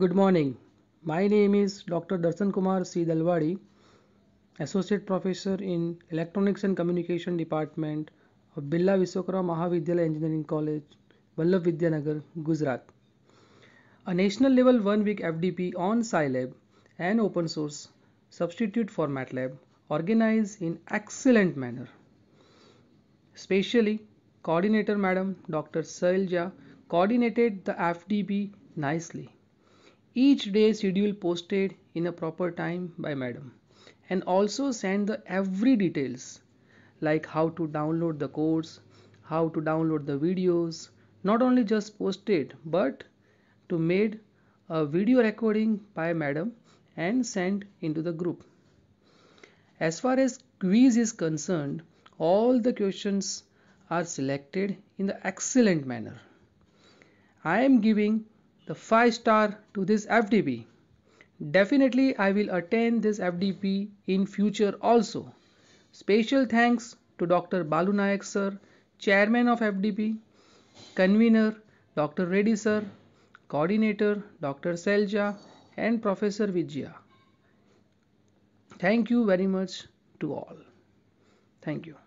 Good morning. My name is Dr. Darshan Kumar C. Dalwadi, Associate Professor in Electronics and Communication Department of Billa Visokra Mahavidyalaya Engineering College, Vallabh Vidyanagar, Gujarat. A national level 1 week FDP on Scilab and open source substitute for MATLAB organized in excellent manner. Especially coordinator madam Dr. Sailja coordinated the FDP nicely each day schedule posted in a proper time by madam and also send the every details like how to download the course how to download the videos not only just post it but to made a video recording by madam and sent into the group as far as quiz is concerned all the questions are selected in the excellent manner i am giving the 5 star to this FDP. Definitely I will attain this FDP in future also. Special thanks to Dr. Balu Nayak sir, Chairman of FDP, Convener Dr. Reddy sir, Coordinator Dr. Selja and Professor Vijaya. Thank you very much to all. Thank you.